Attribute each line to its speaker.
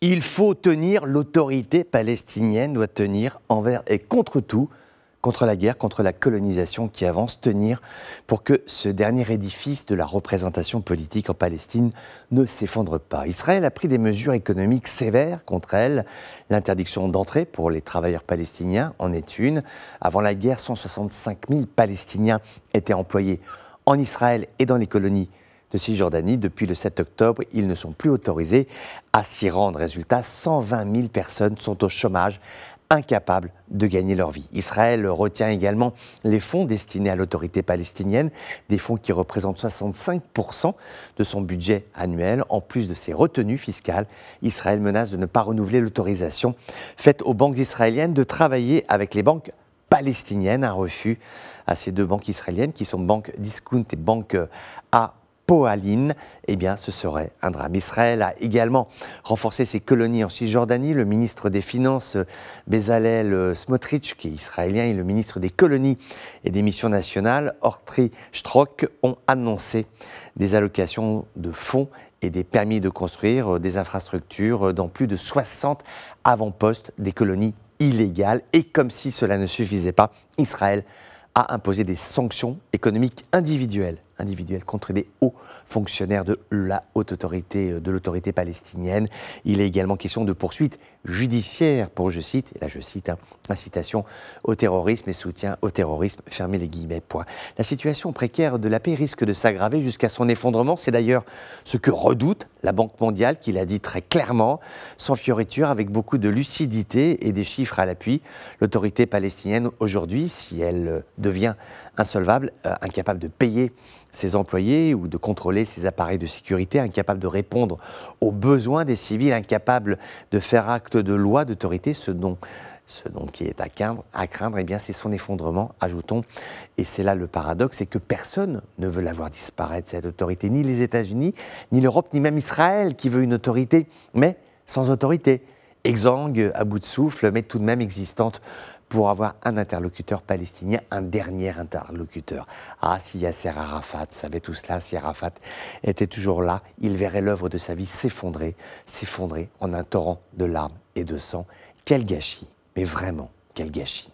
Speaker 1: Il faut tenir, l'autorité palestinienne doit tenir envers et contre tout, contre la guerre, contre la colonisation qui avance, tenir pour que ce dernier édifice de la représentation politique en Palestine ne s'effondre pas. Israël a pris des mesures économiques sévères contre elle. L'interdiction d'entrée pour les travailleurs palestiniens en est une. Avant la guerre, 165 000 Palestiniens étaient employés en Israël et dans les colonies de Cisjordanie. Depuis le 7 octobre, ils ne sont plus autorisés à s'y rendre. Résultat, 120 000 personnes sont au chômage, incapables de gagner leur vie. Israël retient également les fonds destinés à l'autorité palestinienne, des fonds qui représentent 65% de son budget annuel. En plus de ses retenues fiscales, Israël menace de ne pas renouveler l'autorisation faite aux banques israéliennes de travailler avec les banques palestiniennes, un refus à ces deux banques israéliennes qui sont Banque Discount et Banque A Poaline, eh bien ce serait un drame. Israël a également renforcé ses colonies en Cisjordanie. Le ministre des Finances, Bezalel Smotrich, qui est israélien, et le ministre des Colonies et des Missions nationales, Ortri Strock, ont annoncé des allocations de fonds et des permis de construire euh, des infrastructures euh, dans plus de 60 avant-postes des colonies illégales. Et comme si cela ne suffisait pas, Israël a imposé des sanctions économiques individuelles individuelle contre des hauts fonctionnaires de la haute autorité euh, de l'autorité palestinienne. Il est également question de poursuites judiciaires pour, je cite, là je cite, hein, incitation au terrorisme et soutien au terrorisme, fermez les guillemets, point. La situation précaire de la paix risque de s'aggraver jusqu'à son effondrement. C'est d'ailleurs ce que redoute la Banque mondiale, qui l'a dit très clairement, sans fioriture, avec beaucoup de lucidité et des chiffres à l'appui. L'autorité palestinienne aujourd'hui, si elle euh, devient insolvable, euh, incapable de payer ses employés ou de contrôler ses appareils de sécurité, incapable de répondre aux besoins des civils, incapables de faire acte de loi, d'autorité, ce dont ce dont qui est à craindre, à craindre eh bien, c'est son effondrement, ajoutons. Et c'est là le paradoxe, c'est que personne ne veut la voir disparaître, cette autorité, ni les États-Unis, ni l'Europe, ni même Israël, qui veut une autorité, mais sans autorité exsangue, à bout de souffle, mais tout de même existante pour avoir un interlocuteur palestinien, un dernier interlocuteur. Ah, si Yasser Arafat savait tout cela, si Arafat était toujours là, il verrait l'œuvre de sa vie s'effondrer, s'effondrer en un torrent de larmes et de sang. Quel gâchis, mais vraiment, quel gâchis.